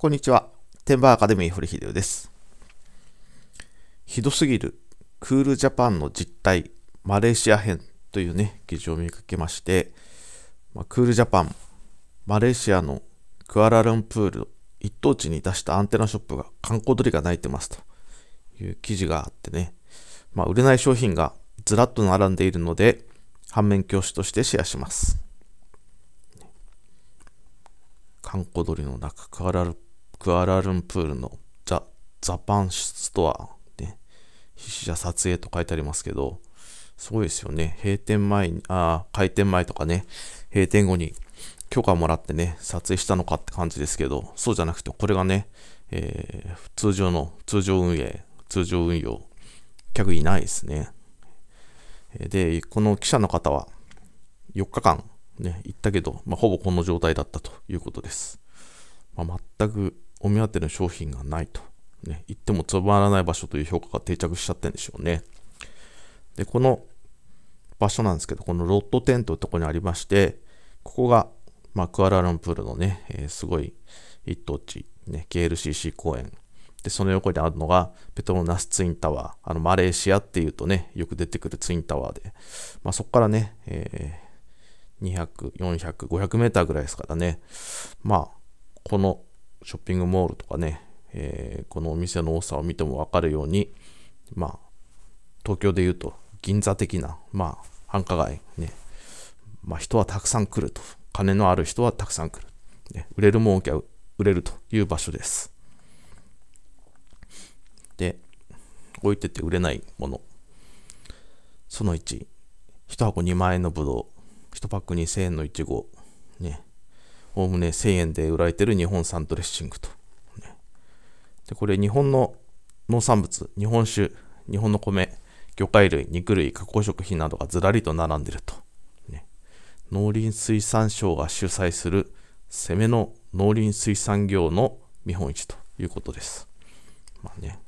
こんにちは。テンバーアカデミー堀秀夫です。ひどすぎるクールジャパンの実態、マレーシア編というね、記事を見かけまして、まあ、クールジャパン、マレーシアのクアラルンプール一等地に出したアンテナショップが観光鳥が鳴いてますという記事があってね、まあ、売れない商品がずらっと並んでいるので、反面教師としてシェアします。観光鳥の中、クアラルンクアラルンプールのザ・ザパンストア、ね、筆者じゃ撮影と書いてありますけど、すごいですよね。閉店前に、ああ、開店前とかね、閉店後に許可もらってね、撮影したのかって感じですけど、そうじゃなくて、これがね、えー、通常の、通常運営、通常運用、客いないですね。で、この記者の方は、4日間、ね、行ったけど、まあ、ほぼこの状態だったということです。まあ、全くお目当ての商品がないと。ね、行ってもつまらない場所という評価が定着しちゃってんでしょうね。で、この場所なんですけど、このロットテントいうとこにありまして、ここが、まあ、クアラルンプールのね、えー、すごい一等地、ね、KLCC 公園。で、その横にあるのが、ペトロナスツインタワー。あの、マレーシアっていうとね、よく出てくるツインタワーで、まあ、そこからね、えー、200、400、500メーターぐらいですからね、まあ、このショッピングモールとかね、えー、このお店の多さを見ても分かるように、まあ、東京でいうと銀座的な、まあ、繁華街、ね、まあ、人はたくさん来ると。金のある人はたくさん来る。ね、売れる儲けは売れるという場所です。で、置いてて売れないもの。その1、1箱2万円のぶどう、1パック2000円のいちご、ね、おおむね1000円で売られてる日本産ドレッシングと。でこれ日本の農産物、日本酒、日本の米、魚介類、肉類、加工食品などがずらりと並んでると。ね、農林水産省が主催する攻めの農林水産業の見本市ということです。まあね、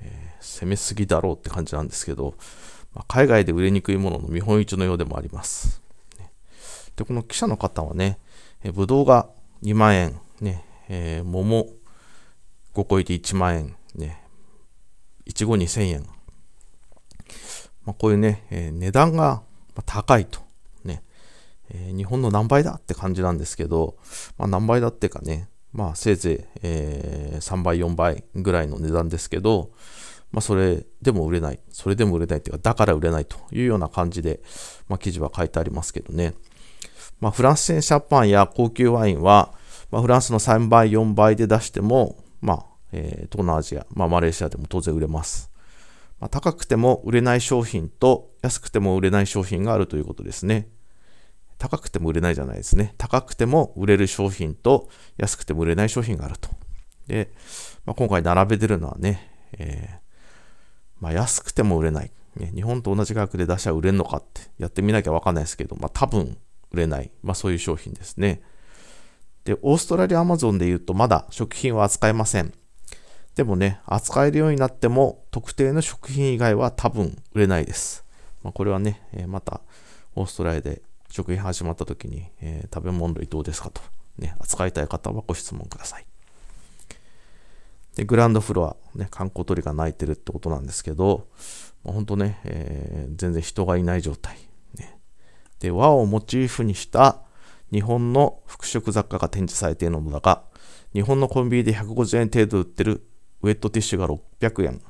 えー、攻めすぎだろうって感じなんですけど、まあ、海外で売れにくいものの見本市のようでもあります。ね、で、この記者の方はね、えぶどうが2万円、ね、えー、桃5個入り1万円、ね、いちご2000円。まあ、こういうね、えー、値段が高いと。ね、えー、日本の何倍だって感じなんですけど、まあ、何倍だってかね、まあせいぜい、えー、3倍、4倍ぐらいの値段ですけど、まあそれでも売れない。それでも売れないっていうか、だから売れないというような感じで、まあ記事は書いてありますけどね。まあ、フランス製シャパンや高級ワインは、まあ、フランスの3倍、4倍で出しても、まあえー、東南アジア、まあ、マレーシアでも当然売れます。まあ、高くても売れない商品と安くても売れない商品があるということですね。高くても売れないじゃないですね。高くても売れる商品と安くても売れない商品があると。で、まあ、今回並べてるのはね、えー、まあ、安くても売れない。ね、日本と同じ価格で出しゃ売れるのかってやってみなきゃわかんないですけど、まあ、多分売れない、まあ、そういう商品ですね。で、オーストラリアアマゾンで言うとまだ食品は扱えません。でもね、扱えるようになっても特定の食品以外は多分売れないです。まあ、これはね、えまたオーストラリアで食品始まった時に、えー、食べ物類どうですかと、ね、扱いたい方はご質問ください。で、グランドフロア、ね、観光鳥が鳴いてるってことなんですけど、まあ、ほんとね、えー、全然人がいない状態。で和をモチーフにした日本の服飾雑貨が展示されているのだが、日本のコンビニで150円程度売ってるウェットティッシュが600円、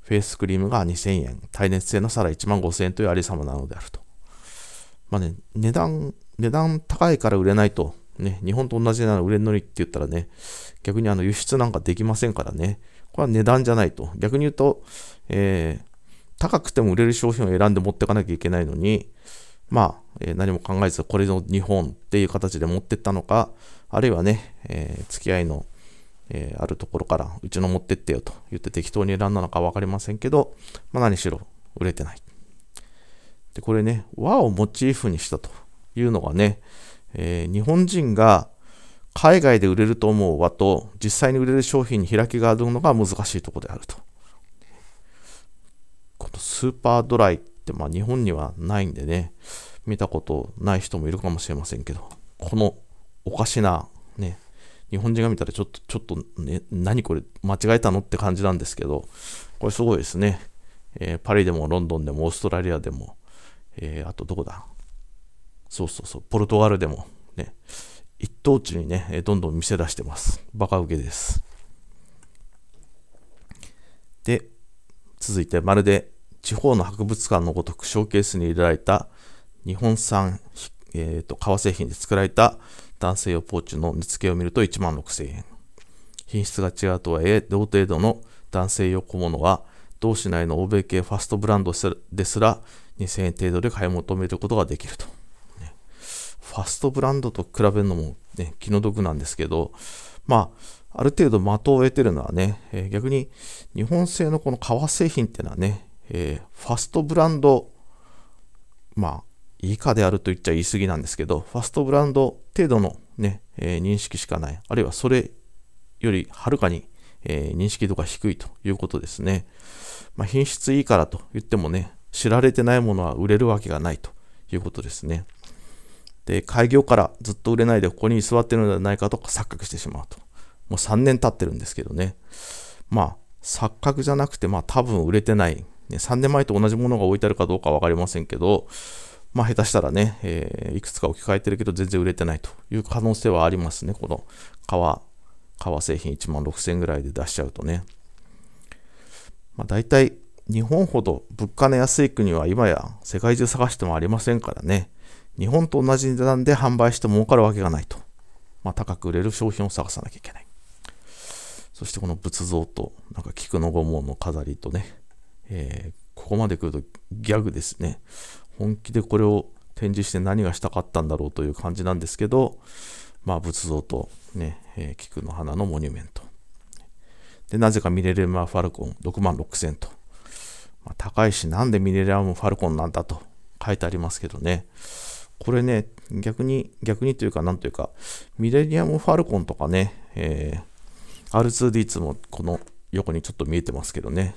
フェイスクリームが2000円、耐熱性の皿1万5000円というありさまなのであると。まあね、値段、値段高いから売れないと。ね、日本と同じなら売れんのにって言ったらね、逆にあの輸出なんかできませんからね。これは値段じゃないと。逆に言うと、えー、高くても売れる商品を選んで持っていかなきゃいけないのに、まあ、えー、何も考えず、これの日本っていう形で持ってったのか、あるいはね、えー、付き合いの、えー、あるところから、うちの持ってってよと言って適当に選んだのか分かりませんけど、まあ、何しろ売れてない。で、これね、和をモチーフにしたというのがね、え日本人が海外で売れると思う和と実際に売れる商品に開きがあるのが難しいところであると。このスーパードライってまあ日本にはないんでね、見たことない人もいるかもしれませんけど、このおかしな、ね、日本人が見たらちょっと、ちょっと、ね、何これ間違えたのって感じなんですけど、これすごいですね。えー、パリでもロンドンでもオーストラリアでも、えー、あとどこだそうそうそう、ポルトガルでもね、一等地にね、どんどん見せ出してます。バカウケです。で、続いて、まるで地方の博物館のごとくショーケースに入れられた日本産、えーと、革製品で作られた男性用ポーチの値付けを見ると1万6000円。品質が違うとはいえ、同程度の男性用小物は同市内の欧米系ファストブランドですら2000円程度で買い求めることができると。ファストブランドと比べるのも、ね、気の毒なんですけど、まあ、ある程度的を得てるのはね、えー、逆に日本製のこの革製品っていうのはね、えー、ファストブランド、まあ、以下であると言っちゃ言い過ぎなんですけど、ファストブランド程度のね、えー、認識しかない、あるいはそれよりはるかに、えー、認識度が低いということですね。まあ、品質いいからと言ってもね、知られてないものは売れるわけがないということですね。で、開業からずっと売れないでここに居座ってるのではないかと錯覚してしまうと。もう3年経ってるんですけどね。まあ、錯覚じゃなくて、まあ多分売れてないね、3年前と同じものが置いてあるかどうか分かりませんけど、まあ、下手したらね、えー、いくつか置き換えてるけど全然売れてないという可能性はありますね、この革、革製品1万6000円ぐらいで出しちゃうとね。まあ、大体、日本ほど物価の安い国は今や世界中探してもありませんからね、日本と同じ値段で販売して儲かるわけがないと。まあ、高く売れる商品を探さなきゃいけない。そしてこの仏像と、なんか菊の御紋の飾りとね、えー、ここまで来るとギャグですね。本気でこれを展示して何がしたかったんだろうという感じなんですけど、まあ、仏像とね、えー、菊の花のモニュメント。で、なぜかミレアム・ファルコン6万6000と。まあ、高いし、なんでミレアム・ファルコンなんだと書いてありますけどね。これね、逆に、逆にというか、なんというか、ミレニアム・ファルコンとかね、えー、R2D2 もこの横にちょっと見えてますけどね。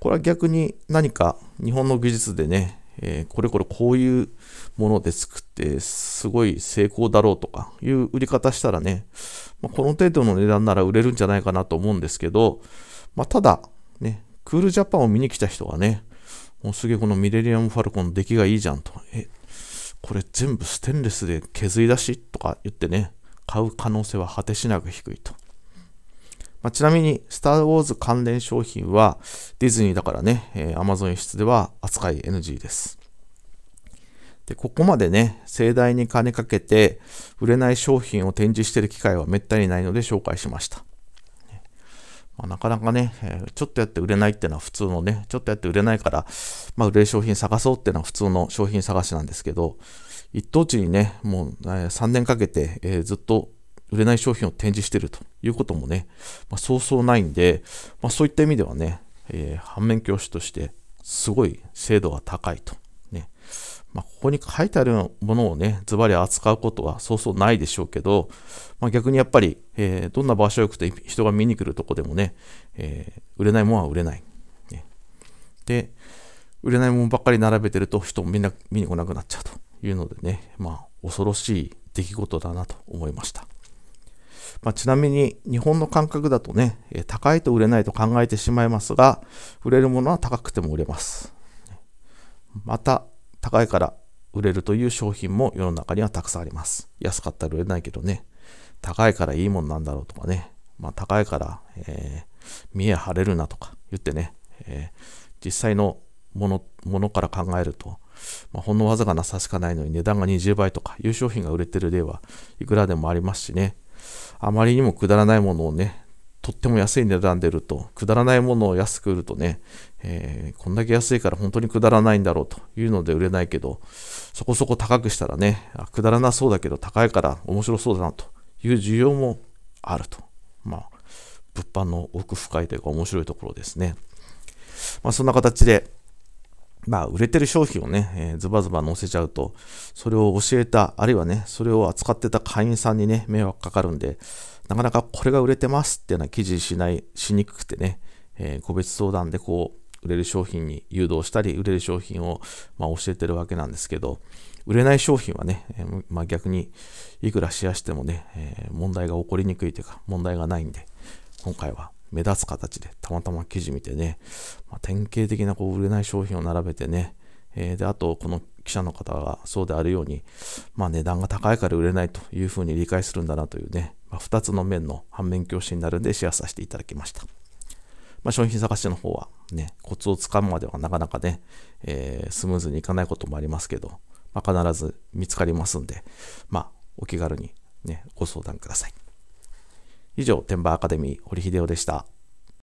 これは逆に何か日本の技術でね、えー、これこれこういうもので作ってすごい成功だろうとかいう売り方したらね、まあ、この程度の値段なら売れるんじゃないかなと思うんですけど、まあ、ただ、ね、クールジャパンを見に来た人がね、もうすげえこのミレリアム・ファルコンの出来がいいじゃんと、え、これ全部ステンレスで削り出しとか言ってね、買う可能性は果てしなく低いと。まあ、ちなみに、スター・ウォーズ関連商品は、ディズニーだからね、えー、Amazon 輸出では扱い NG です。で、ここまでね、盛大に金かけて、売れない商品を展示してる機会はめったにないので紹介しました。まあ、なかなかね、えー、ちょっとやって売れないっていうのは普通のね、ちょっとやって売れないから、まあ、売れる商品探そうっていうのは普通の商品探しなんですけど、一等地にね、もう3年かけて、えー、ずっと売れない商品を展示しているということもね、まあ、そうそうないんで、まあ、そういった意味ではね、えー、反面教師としてすごい精度が高いと。ねまあ、ここに書いてあるものをね、ズバリ扱うことはそうそうないでしょうけど、まあ、逆にやっぱり、えー、どんな場所よくて人が見に来るとこでもね、えー、売れないものは売れない、ね。で、売れないものばっかり並べてると人もみんな見に来なくなっちゃうというのでね、まあ恐ろしい出来事だなと思いました。まあ、ちなみに日本の感覚だとね、え高いと売れないと考えてしまいますが、売れるものは高くても売れます。また、高いから売れるという商品も世の中にはたくさんあります。安かったら売れないけどね、高いからいいもんなんだろうとかね、まあ、高いから、えー、見え張れるなとか言ってね、えー、実際のものものから考えると、まあ、ほんのわずかな差しかないのに値段が20倍とかいう商品が売れてる例はいくらでもありますしね、あまりにもくだらないものをね、とっても安い値段で売ると、くだらないものを安く売るとね、えー、こんだけ安いから本当にくだらないんだろうというので売れないけど、そこそこ高くしたらね、あくだらなそうだけど高いから面白そうだなという需要もあると。まあ、物販の奥深いというか面白いところですね。まあ、そんな形で、まあ、売れてる商品をね、えー、ズバズバ載せちゃうと、それを教えた、あるいはね、それを扱ってた会員さんにね、迷惑かかるんで、なかなかこれが売れてますっていうのは記事しない、しにくくてね、えー、個別相談でこう、売れる商品に誘導したり、売れる商品を、まあ、教えてるわけなんですけど、売れない商品はね、えー、まあ、逆にいくらシェアしてもね、え問題が起こりにくいというか、問題がないんで、今回は目立つ形で、たまたま記事見てね、まあ、典型的なこう売れない商品を並べてね、えー、で、あと、この記者の方がそうであるように、まあ、値段が高いから売れないというふうに理解するんだなというね、まあ、2つの面の反面教師になるんでシェアさせていただきました。まあ、商品探しの方はね、コツをつかむまではなかなかね、えー、スムーズにいかないこともありますけど、まあ、必ず見つかりますんで、まあ、お気軽にね、ご相談ください。以上、天馬アカデミー、堀秀夫でした。